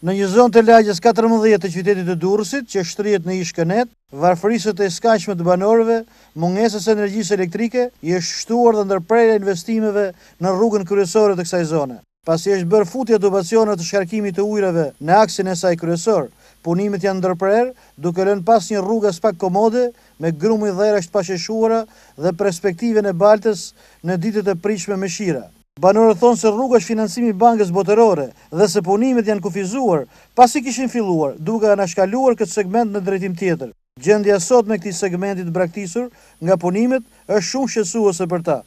Në një zonë të lagjes 14 të qytetit të Durësit, që shtrijet në ishkënet, varfërisët e skashmet të banorëve, mungesës energjisë elektrike, i është shtuar dhe ndërprejre investimeve në rrugën kryesore të kësaj zone. Pas i është bërë futja të të shkarkimit të ujrave në aksin e saj kryesor, punimet janë ndërprejre duke lënë pas një rrugës pak komode me grumë i dhejrë është pasheshuara dhe perspektive në baltës në ditët e prishme me shira. Banorët thonë se rrugë është finansimi bankës botërore dhe se punimet janë kufizuar pasi kishin filluar duke anashkaluar këtë segment në drejtim tjetër. Gjendja sot me këti segmentit braktisur nga punimet është shumë shesuese për ta.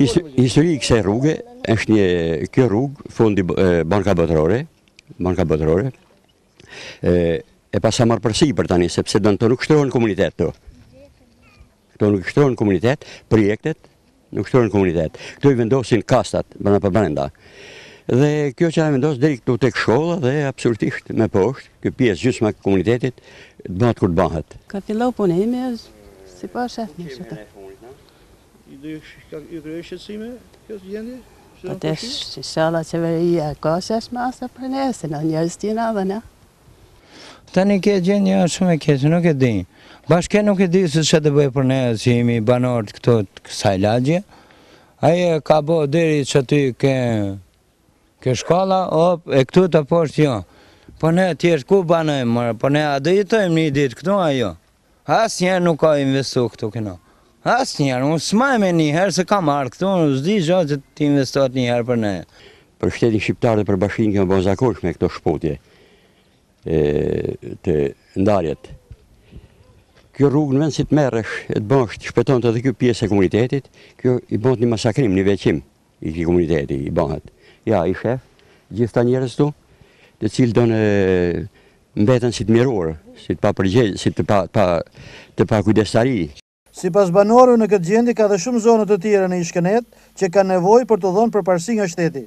Histori i këse rrugë është një kjo rrugë fondi banka botërore, banka botërore, e pasa marë përsi për tani, sepse dënë të nuk shtërojnë komunitet të. Të nuk shtërojnë komunitet, projektet, nuk shtrojnë komunitet. Këto i vendosin kastat bërna për brenda. Dhe kjo që a vendosin dhe i këtu të këshola dhe absurdisht me poshtë, kjo pjesë gjusë me komunitetit, të atë kur të Ka fillau punimi, si pa shef një I dhe i kërë e shëtësime, kjo të gjendje? Po të shëtë, që shëtë, që shëtë, që shëtë, që shëtë, që shëtë, që shëtë, që shëtë, Tanë një ke gjenë një shumë e kesi, nuk e di. Bashke nuk e di se që të bëjë për ne, si jemi banorët këto të kësaj lagje. Aje ka bo deri që ty ke shkolla, op, e këtu të poshtë jo. Po ne tjeshtë ku banojmë mërë, po ne a dhejtojmë një ditë këtu a jo. As njerë nuk ka investu këtu këno. As njerë, unë smajme një herë se ka marrë këtu, unë zdi gjo që ti investuat një herë për ne. Për shtetit shqiptarë dhe për bashkinë këmë bo zakosh me këto shpotje të ndarjet. Kjo rrugë në vend si të merësh, e të bësh, të shpeton të dhe kjo pjesë e komunitetit, kjo i bënd një masakrim, një veqim i kjo komuniteti, i bëndet. Ja, i shef, gjithë ta njerës tu, të cilë do në mbetën si të mirurë, si të pa përgjegjë, si të pa, të pa kujdestari. Si pas banorën në këtë gjendi, ka dhe shumë zonët të tjere në ishkenet, që ka nevoj për të dhonë për nga shteti.